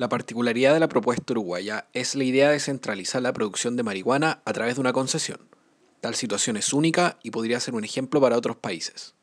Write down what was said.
La particularidad de la propuesta uruguaya es la idea de centralizar la producción de marihuana a través de una concesión. Tal situación es única y podría ser un ejemplo para otros países.